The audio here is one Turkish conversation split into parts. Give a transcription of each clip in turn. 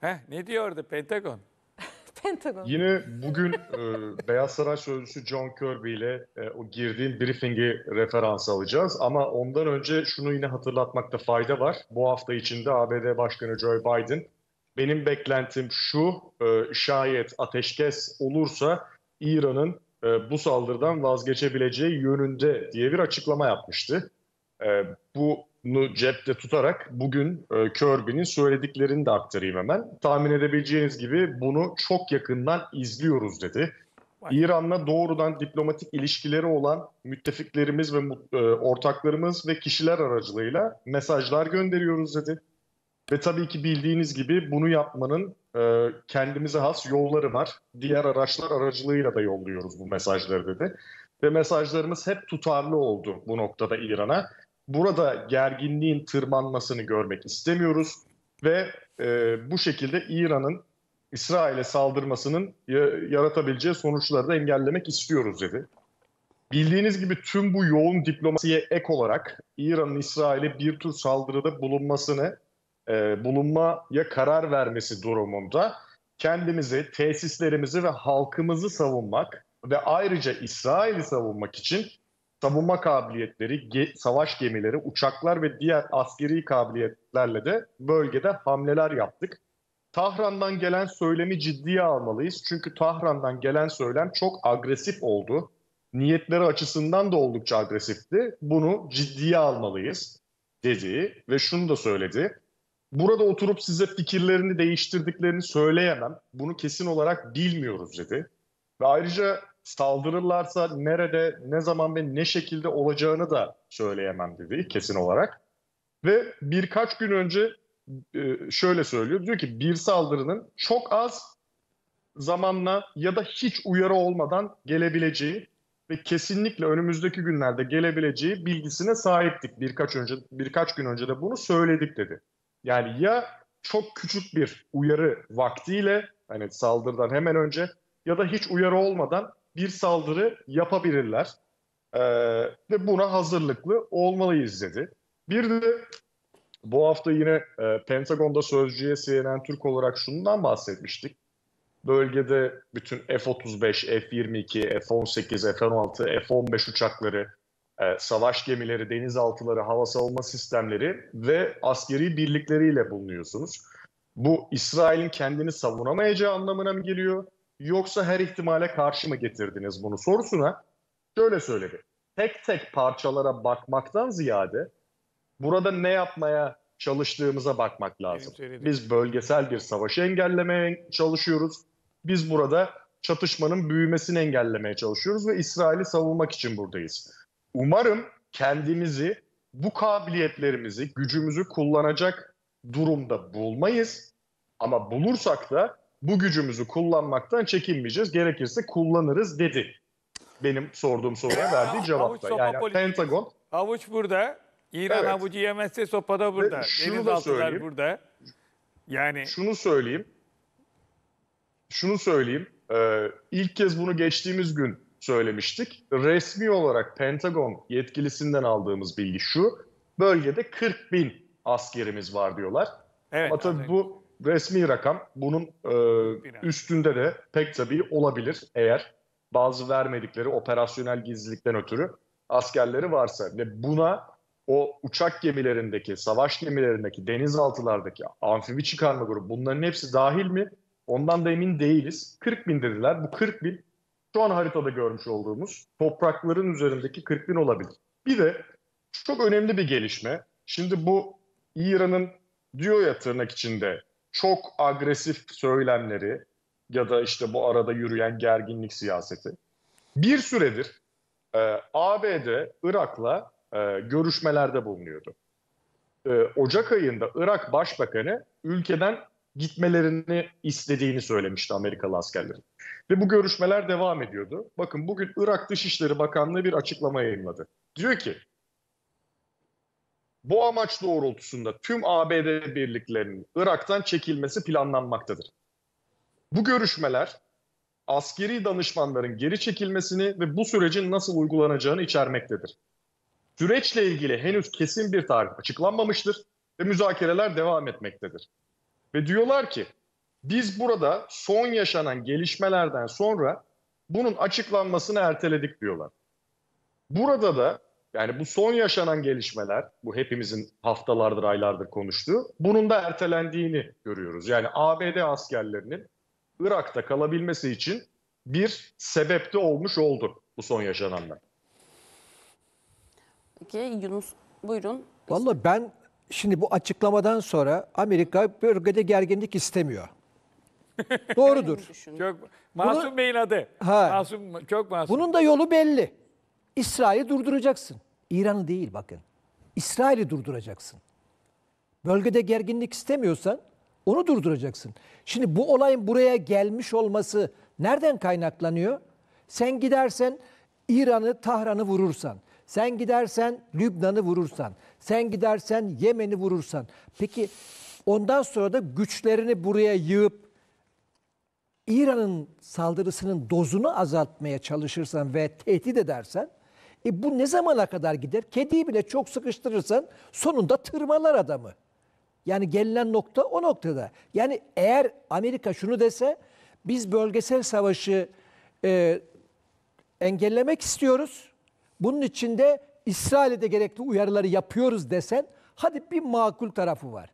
Heh, ne diyordu Pentagon? Pentagon. Yine bugün e, Beyaz Saray Sözcüsü John Kirby ile e, o girdiğim briefingi referans alacağız. Ama ondan önce şunu yine hatırlatmakta fayda var. Bu hafta içinde ABD Başkanı Joe Biden benim beklentim şu e, şayet ateşkes olursa İran'ın e, bu saldırıdan vazgeçebileceği yönünde diye bir açıklama yapmıştı. E, bu cepte tutarak bugün e, Kirby'nin söylediklerini de aktarayım hemen. Tahmin edebileceğiniz gibi bunu çok yakından izliyoruz dedi. İran'la doğrudan diplomatik ilişkileri olan müttefiklerimiz ve e, ortaklarımız ve kişiler aracılığıyla mesajlar gönderiyoruz dedi. Ve tabii ki bildiğiniz gibi bunu yapmanın e, kendimize has yolları var. Diğer araçlar aracılığıyla da yolluyoruz bu mesajları dedi. Ve mesajlarımız hep tutarlı oldu bu noktada İran'a burada gerginliğin tırmanmasını görmek istemiyoruz ve e, bu şekilde İran'ın İsrail'e saldırmasının yaratabileceği sonuçları da engellemek istiyoruz dedi. Bildiğiniz gibi tüm bu yoğun diplomasiye ek olarak İran'ın İsrail'e bir tür saldırıda bulunmasını, e, bulunmaya karar vermesi durumunda kendimizi, tesislerimizi ve halkımızı savunmak ve ayrıca İsrail'i savunmak için savunma kabiliyetleri, ge savaş gemileri, uçaklar ve diğer askeri kabiliyetlerle de bölgede hamleler yaptık. Tahran'dan gelen söylemi ciddiye almalıyız. Çünkü Tahran'dan gelen söylem çok agresif oldu. Niyetleri açısından da oldukça agresifti. Bunu ciddiye almalıyız dedi ve şunu da söyledi. Burada oturup size fikirlerini değiştirdiklerini söyleyemem. Bunu kesin olarak bilmiyoruz dedi. Ve ayrıca saldırırlarsa nerede, ne zaman ve ne şekilde olacağını da söyleyemem dedi kesin olarak. Ve birkaç gün önce e, şöyle söylüyor. Diyor ki bir saldırının çok az zamanla ya da hiç uyarı olmadan gelebileceği ve kesinlikle önümüzdeki günlerde gelebileceği bilgisine sahiptik. Birkaç önce birkaç gün önce de bunu söyledik dedi. Yani ya çok küçük bir uyarı vaktiyle hani saldırıdan hemen önce ya da hiç uyarı olmadan bir saldırı yapabilirler. E, ve buna hazırlıklı olmalıyız dedi. Bir de bu hafta yine e, Pentagon'da sözcüye CNN Türk olarak şundan bahsetmiştik. Bölgede bütün F-35, F-22, F-18, F-16, F-15 uçakları, e, savaş gemileri, denizaltıları, hava savunma sistemleri ve askeri birlikleriyle bulunuyorsunuz. Bu İsrail'in kendini savunamayacağı anlamına mı geliyor? yoksa her ihtimale karşı mı getirdiniz bunu sorusuna şöyle söyledi. Tek tek parçalara bakmaktan ziyade burada ne yapmaya çalıştığımıza bakmak lazım. Biz şey. bölgesel bir savaşı engellemeye çalışıyoruz. Biz burada çatışmanın büyümesini engellemeye çalışıyoruz ve İsrail'i savunmak için buradayız. Umarım kendimizi bu kabiliyetlerimizi, gücümüzü kullanacak durumda bulmayız. Ama bulursak da bu gücümüzü kullanmaktan çekinmeyeceğiz. Gerekirse kullanırız dedi. Benim sorduğum soruya verdiği cevapta. Yani Pentagon Avuç burada. İran Evet. avucu yemezse sopa da burada. şunu da Denizaltılar söyleyeyim. burada. Yani şunu söyleyeyim. Şunu söyleyeyim. Ee, ilk kez bunu geçtiğimiz gün söylemiştik. Resmi olarak Pentagon yetkilisinden aldığımız bilgi şu. Bölgede 40 bin askerimiz var diyorlar. evet. Ama tabii bu resmi rakam. Bunun e, üstünde de pek tabii olabilir eğer bazı vermedikleri operasyonel gizlilikten ötürü askerleri varsa ve buna o uçak gemilerindeki, savaş gemilerindeki, denizaltılardaki amfibi çıkarma grubu bunların hepsi dahil mi? Ondan da emin değiliz. 40 bin dediler. Bu 40 bin şu an haritada görmüş olduğumuz toprakların üzerindeki 40 bin olabilir. Bir de çok önemli bir gelişme. Şimdi bu İran'ın diyor ya tırnak içinde çok agresif söylemleri ya da işte bu arada yürüyen gerginlik siyaseti bir süredir e, ABD Irak'la e, görüşmelerde bulunuyordu. E, Ocak ayında Irak Başbakanı ülkeden gitmelerini istediğini söylemişti Amerikalı askerlerin. Ve bu görüşmeler devam ediyordu. Bakın bugün Irak Dışişleri Bakanlığı bir açıklama yayınladı. Diyor ki bu amaç doğrultusunda tüm ABD birliklerinin Irak'tan çekilmesi planlanmaktadır. Bu görüşmeler askeri danışmanların geri çekilmesini ve bu sürecin nasıl uygulanacağını içermektedir. Süreçle ilgili henüz kesin bir tarih açıklanmamıştır ve müzakereler devam etmektedir. Ve diyorlar ki biz burada son yaşanan gelişmelerden sonra bunun açıklanmasını erteledik diyorlar. Burada da yani bu son yaşanan gelişmeler, bu hepimizin haftalardır, aylardır konuştuğu, bunun da ertelendiğini görüyoruz. Yani ABD askerlerinin Irak'ta kalabilmesi için bir sebepte olmuş oldu bu son yaşananlar. Peki Yunus buyurun. Valla ben şimdi bu açıklamadan sonra Amerika bölgede gerginlik istemiyor. Doğrudur. Çok masum Bunu, Bey'in adı. Ha. Masum çok masum. Bunun da yolu belli. İsrail'i durduracaksın. İran'ı değil bakın. İsrail'i durduracaksın. Bölgede gerginlik istemiyorsan onu durduracaksın. Şimdi bu olayın buraya gelmiş olması nereden kaynaklanıyor? Sen gidersen İran'ı, Tahran'ı vurursan, sen gidersen Lübnan'ı vurursan, sen gidersen Yemen'i vurursan. Peki ondan sonra da güçlerini buraya yığıp İran'ın saldırısının dozunu azaltmaya çalışırsan ve tehdit edersen e bu ne zamana kadar gider? Kediyi bile çok sıkıştırırsan sonunda tırmalar adamı. Yani gelinen nokta o noktada. Yani eğer Amerika şunu dese biz bölgesel savaşı e, engellemek istiyoruz. Bunun için de İsrail'e de gerekli uyarıları yapıyoruz desen hadi bir makul tarafı var.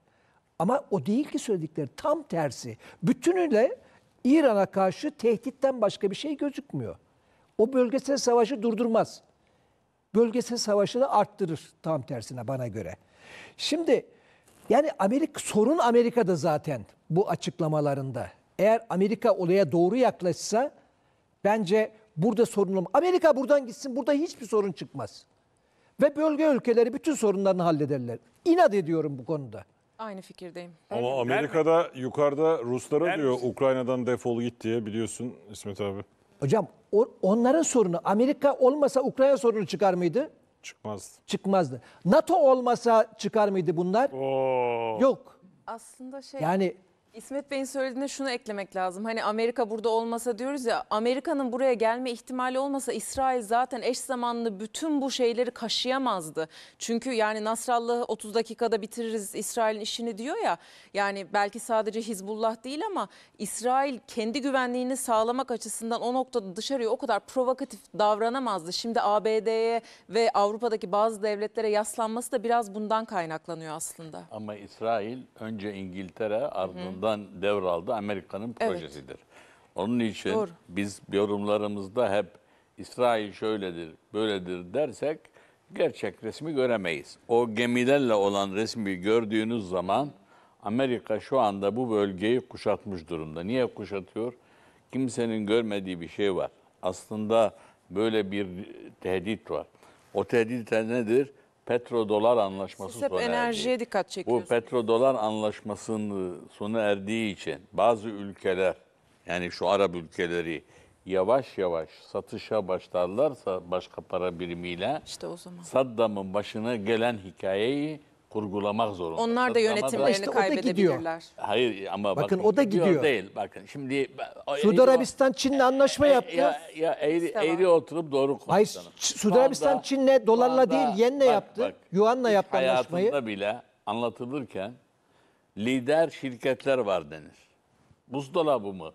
Ama o değil ki söyledikleri tam tersi. Bütünüyle İran'a karşı tehditten başka bir şey gözükmüyor. O bölgesel savaşı durdurmaz bölgesel savaşı da arttırır tam tersine bana göre. Şimdi yani Amerika sorun Amerika'da zaten bu açıklamalarında. Eğer Amerika olaya doğru yaklaşsa bence burada sorunum Amerika buradan gitsin burada hiçbir sorun çıkmaz. Ve bölge ülkeleri bütün sorunlarını hallederler. İnat ediyorum bu konuda. Aynı fikirdeyim. Ama Amerika'da yukarıda Ruslara diyor Ukrayna'dan defol git diye biliyorsun İsmet abi. Hocam onların sorunu Amerika olmasa Ukrayna sorunu çıkar mıydı? Çıkmaz. Çıkmazdı. NATO olmasa çıkar mıydı bunlar? Oo. Yok. Aslında şey Yani İsmet Bey'in söylediğine şunu eklemek lazım. Hani Amerika burada olmasa diyoruz ya Amerika'nın buraya gelme ihtimali olmasa İsrail zaten eş zamanlı bütün bu şeyleri kaşıyamazdı. Çünkü yani Nasrallah 30 dakikada bitiririz İsrail'in işini diyor ya. Yani belki sadece Hizbullah değil ama İsrail kendi güvenliğini sağlamak açısından o noktada dışarıya o kadar provokatif davranamazdı. Şimdi ABD'ye ve Avrupa'daki bazı devletlere yaslanması da biraz bundan kaynaklanıyor aslında. Ama İsrail önce İngiltere ardından Rusya'dan devraldı Amerika'nın evet. projesidir. Onun için Doğru. biz yorumlarımızda hep İsrail şöyledir, böyledir dersek gerçek resmi göremeyiz. O gemilerle olan resmi gördüğünüz zaman Amerika şu anda bu bölgeyi kuşatmış durumda. Niye kuşatıyor? Kimsenin görmediği bir şey var. Aslında böyle bir tehdit var. O tehdit nedir? petrodolar anlaşması Siz hep sona enerjiye erdi. dikkat Bu çekiyorsunuz. petrodolar anlaşmasının sona erdiği için bazı ülkeler yani şu Arap ülkeleri yavaş yavaş satışa başlarlarsa başka para birimiyle İşte o zaman. Saddam'ın başına gelen hikayeyi kurgulamak zorunda. Onlar da yönetimlerini işte kaybedebilirler. Hayır ama bakın, bakın o da gidiyor. gidiyor. değil. Bakın şimdi Suudi Arabistan Çin'le anlaşma e, yaptı. Ya, ya eğri, tamam. eğri oturup doğru konuşalım. Hayır Suudi Arabistan Çin'le dolarla anda, değil yenle bak, yaptı. Bak, yuanla yaptı anlaşmayı. Hayatında bile anlatılırken lider şirketler var denir. Buzdolabı mı?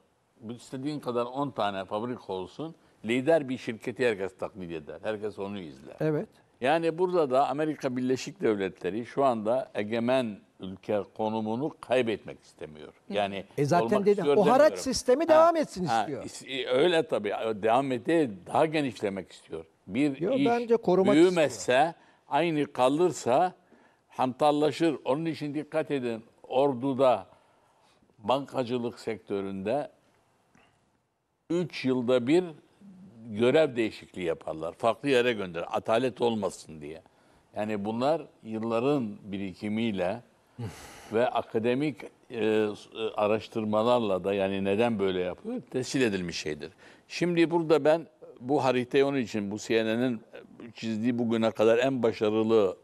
İstediğin kadar 10 tane fabrik olsun. Lider bir şirketi herkes taklit eder. Herkes onu izler. Evet. Yani burada da Amerika Birleşik Devletleri şu anda egemen ülke konumunu kaybetmek istemiyor. Yani e zaten dedi o haraç sistemi ha, devam etsin ha, istiyor. E, öyle tabii e, devam ede daha genişlemek istiyor. Bir Yo, iş bence korumak büyümezse, istiyor. aynı kalırsa hantallaşır. Onun için dikkat edin. Ordu'da bankacılık sektöründe 3 yılda bir görev değişikliği yaparlar. Farklı yere gönder. Atalet olmasın diye. Yani bunlar yılların birikimiyle ve akademik e, e, araştırmalarla da yani neden böyle yapıyor tescil edilmiş şeydir. Şimdi burada ben bu haritayı onun için bu CNN'in çizdiği bugüne kadar en başarılı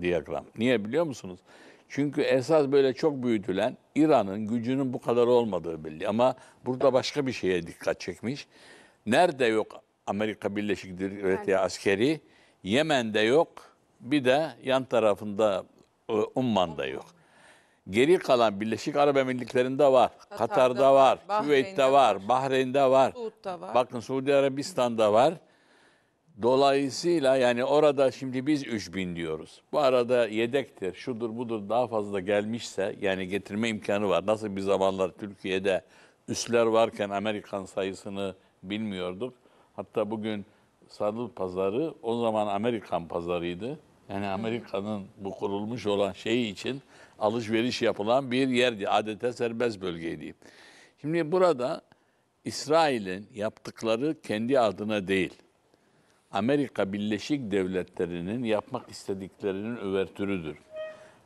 diyagram. Niye biliyor musunuz? Çünkü esas böyle çok büyütülen İran'ın gücünün bu kadar olmadığı belli. Ama burada başka bir şeye dikkat çekmiş. Nerede yok Amerika Birleşik Devletleri yani. askeri? Yemen'de yok. Bir de yan tarafında e, Umman'da yok. Geri kalan Birleşik Arap Emirlikleri'nde var, Katar'da, Katar'da var, var Küveyt'te var, Bahreyn'de var. Suud'da var. Bakın Suudi Arabistan'da var. Dolayısıyla yani orada şimdi biz 3000 diyoruz. Bu arada yedektir, şudur budur daha fazla gelmişse yani getirme imkanı var. Nasıl bir zamanlar Türkiye'de üsler varken Amerikan sayısını bilmiyorduk. Hatta bugün sarıl pazarı o zaman Amerikan pazarıydı. Yani Amerika'nın bu kurulmuş olan şeyi için alışveriş yapılan bir yerdi. Adeta serbest bölgeydi. Şimdi burada İsrail'in yaptıkları kendi adına değil. Amerika Birleşik Devletleri'nin yapmak istediklerinin övertürüdür.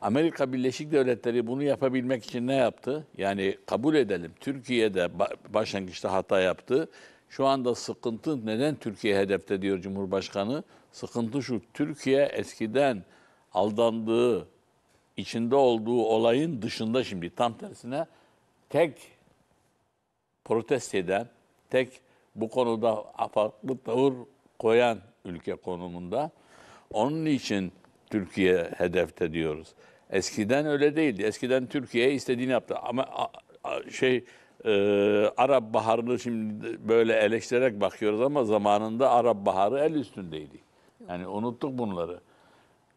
Amerika Birleşik Devletleri bunu yapabilmek için ne yaptı? Yani kabul edelim Türkiye'de başlangıçta hata yaptı şu anda sıkıntı neden Türkiye hedefte diyor Cumhurbaşkanı? Sıkıntı şu, Türkiye eskiden aldandığı, içinde olduğu olayın dışında şimdi tam tersine tek protest eden, tek bu konuda farklı tavır koyan ülke konumunda. Onun için Türkiye hedefte diyoruz. Eskiden öyle değildi. Eskiden Türkiye istediğini yaptı. Ama şey e, Arap Baharı'nı şimdi böyle eleştirerek bakıyoruz ama zamanında Arap Baharı el üstündeydi. Yani unuttuk bunları.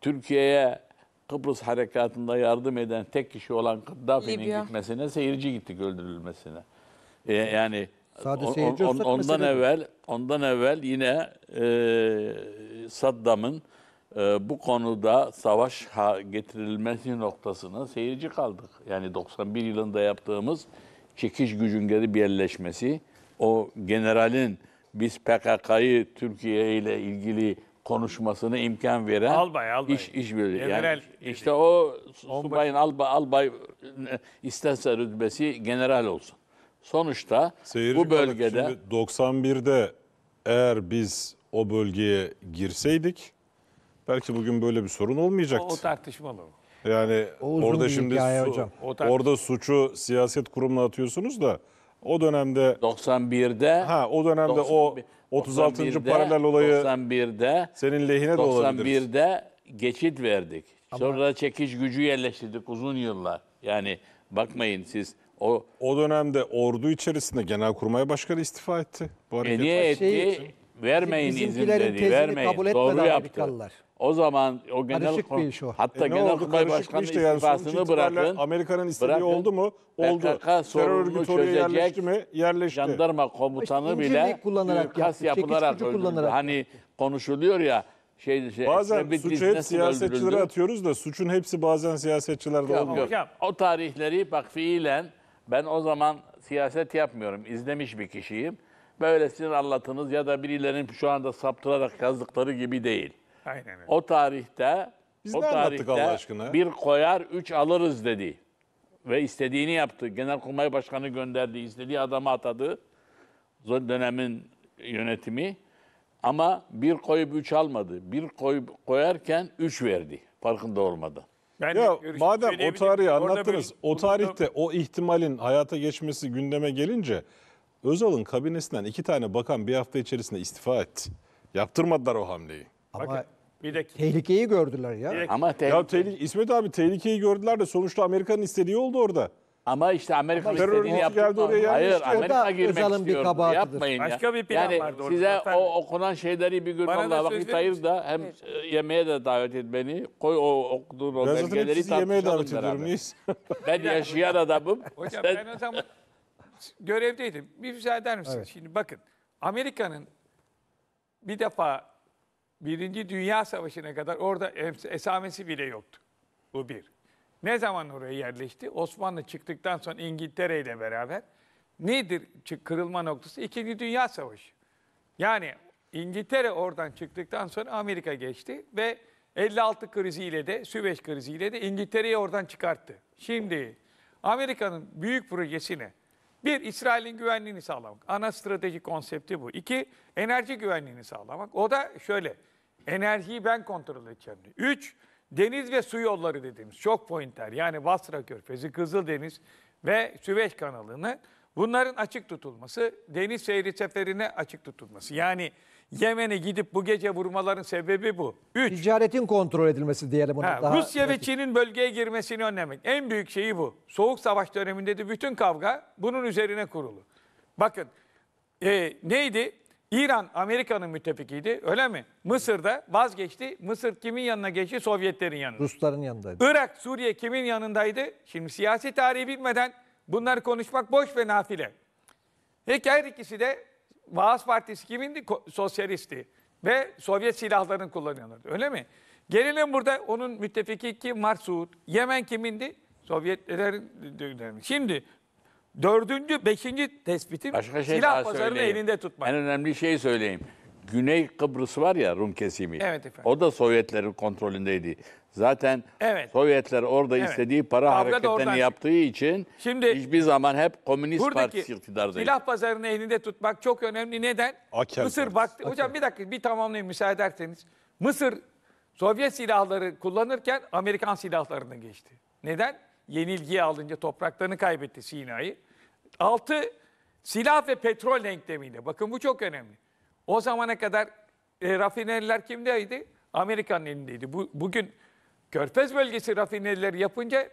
Türkiye'ye Kıbrıs harekatında yardım eden tek kişi olan Kaddafi'nin gitmesine seyirci gittik öldürülmesine. E, yani Sadece on- on- ondan mesele evvel ondan evvel yine e, Saddam'ın e, bu konuda savaş ha- getirilmesi noktasına seyirci kaldık. Yani 91 yılında yaptığımız çekiş gücün geri birleşmesi, o generalin biz PKK'yı Türkiye ile ilgili konuşmasını imkan veren albay, albay. iş iş birliği. Yani general işte dedi. o subayın albay albay isterse rütbesi general olsun. Sonuçta Seyirci bu bölgede 91'de eğer biz o bölgeye girseydik belki bugün böyle bir sorun olmayacaktı. O, o tartışmalı. Yani O orada şimdi hikaye hocam. orada suçu siyaset kurumuna atıyorsunuz da o dönemde 91'de ha o dönemde o 91'de, paralel olayı 91'de senin lehine de olabilir. 91'de geçit verdik. Sonra çekiş gücü yerleştirdik uzun yıllar. Yani bakmayın siz o O dönemde ordu içerisinde Genelkurmay Başkanı istifa etti. Bu hareket- hediye etti. Şey- vermeyin izin dedi. Vermeyin. kabul etmedi Doğru yaptı. Amerikalılar. O zaman o genel bir iş o. hatta E ne genel kurmay başkanı işte yani. istifasını itibariyle bırakın. Amerika'nın istediği bırakın. oldu mu? Oldu. PKK Terör sorununu örgütü oraya yerleşti mi? Yerleşti. Jandarma komutanı İşte bile kullanarak kullanarak e, yaptı, kas çekiç yapılarak gücü kullanarak Hani konuşuluyor ya şey, şey Bazen Extreme suçu Business hep siyasetçilere öldürüldü? atıyoruz da suçun hepsi bazen siyasetçilerde Yok, olmuyor. Hocam. O tarihleri bak fiilen ben o zaman siyaset yapmıyorum. İzlemiş bir kişiyim. Böyle sizin anlatınız ya da birilerinin şu anda saptırarak yazdıkları gibi değil. Aynen öyle. O tarihte Biz o tarihte Allah aşkına? bir koyar üç alırız dedi. Ve istediğini yaptı. Genelkurmay Başkanı gönderdi. istediği adamı atadı. o Dönemin yönetimi. Ama bir koyup üç almadı. Bir koyup koyarken üç verdi. Farkında olmadı. Ben ya madem o tarihi anlattınız, böyle- o tarihte o ihtimalin hayata geçmesi gündeme gelince Özal'ın kabinesinden iki tane bakan bir hafta içerisinde istifa etti. Yaptırmadılar o hamleyi. Ama bir dakika. Tehlikeyi gördüler ya. Bir Ama te- Ya tehlike, İsmet abi tehlikeyi gördüler de sonuçta Amerika'nın istediği oldu orada. ama işte Amerika Ama istediğini yaptı. geldi oraya Hayır, O da Amerika girmek Özal'ın bir istiyordu. Yapmayın ya. Başka bir plan yani vardı orada, size efendim. o okunan şeyleri bir gün Bana da Allah vakit verir ayır da hem e, yemeğe de davet et beni. Koy o okuduğun o Ben zaten yemeğe tartışalım davet ediyorum. Ben yaşayan adamım. Hocam ben o zaman görevdeydim. Bir müsaade eder misiniz? Şimdi bakın Amerika'nın bir defa Birinci Dünya Savaşı'na kadar orada esamesi bile yoktu. Bu bir. Ne zaman oraya yerleşti? Osmanlı çıktıktan sonra İngiltere ile beraber nedir kırılma noktası? İkinci Dünya Savaşı. Yani İngiltere oradan çıktıktan sonra Amerika geçti ve 56 kriziyle de Süveyş kriziyle de İngiltere'yi oradan çıkarttı. Şimdi Amerika'nın büyük projesi ne? Bir, İsrail'in güvenliğini sağlamak. Ana strateji konsepti bu. İki, enerji güvenliğini sağlamak. O da şöyle, Enerjiyi ben kontrol edeceğim diyor. Üç, deniz ve su yolları dediğimiz çok pointer. Yani Basra Körfezi, Kızıldeniz ve Süveyş kanalını bunların açık tutulması, deniz seyri seferine açık tutulması. Yani Yemen'e gidip bu gece vurmaların sebebi bu. Üç, Ticaretin kontrol edilmesi diyelim ona. Ha, daha Rusya ve Çin'in bölgeye girmesini önlemek. En büyük şeyi bu. Soğuk savaş döneminde de bütün kavga bunun üzerine kurulu. Bakın e, neydi? İran Amerika'nın müttefikiydi öyle mi? Mısır'da vazgeçti. Mısır kimin yanına geçti? Sovyetlerin yanına. Rusların yanındaydı. Irak, Suriye kimin yanındaydı? Şimdi siyasi tarihi bilmeden bunlar konuşmak boş ve nafile. Peki her ikisi de Vaaz Partisi kimindi? Sosyalisti. Ve Sovyet silahlarının kullanıyorlardı öyle mi? Gelelim burada onun müttefiki kim? Marsud. Yemen kimindi? Sovyetlerin. Şimdi Dördüncü, beşinci tespitim Başka şey silah pazarını söyleyeyim. elinde tutmak. En önemli şey söyleyeyim. Güney Kıbrıs var ya Rum kesimi. Evet efendim. O da Sovyetlerin kontrolündeydi. Zaten Evet. Sovyetler orada Evet. istediği para Kavga hareketlerini yaptığı için Şimdi- hiçbir zaman hep Komünist Buradaki Partisi iktidardaydı. silah pazarını elinde tutmak çok önemli. Neden? Aker Mısır Partisi. Hocam bir dakika bir tamamlayayım müsaade ederseniz. Mısır Sovyet silahları kullanırken Amerikan silahlarına geçti. Neden? Yenilgiye alınca topraklarını kaybetti Sina'yı. Altı, silah ve petrol denklemiyle. Bakın bu çok önemli. O zamana kadar e, rafineriler kimdeydi? Amerika'nın elindeydi. Bu, bugün Körfez bölgesi rafinerileri yapınca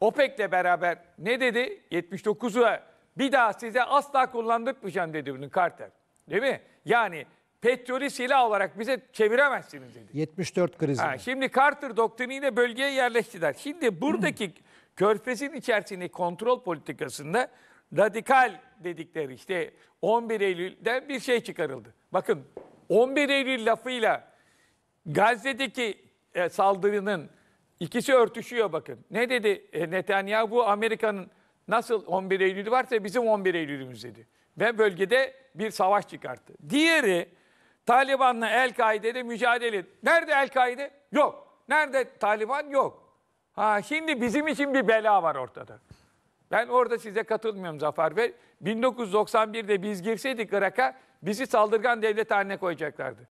OPEC'le beraber ne dedi? 79'a bir daha size asla kullandırmayacağım dedi bunu Carter. Değil mi? Yani petrolü silah olarak bize çeviremezsiniz dedi. 74 krizi. Ha, şimdi Carter doktriniyle bölgeye yerleştiler. Şimdi buradaki körfezin içerisinde kontrol politikasında radikal dedikleri işte 11 Eylül'de bir şey çıkarıldı. Bakın 11 Eylül lafıyla Gazze'deki e, saldırının ikisi örtüşüyor bakın. Ne dedi e, Netanyahu? Bu Amerika'nın nasıl 11 Eylül'ü varsa bizim 11 Eylül'ümüz dedi. Ve bölgede bir savaş çıkarttı. Diğeri Taliban'la El-Kaide'de mücadele. Nerede El-Kaide? Yok. Nerede Taliban? Yok. Ha şimdi bizim için bir bela var ortada. Ben orada size katılmıyorum Zafer Bey. 1991'de biz girseydik Irak'a bizi saldırgan devlet haline koyacaklardı.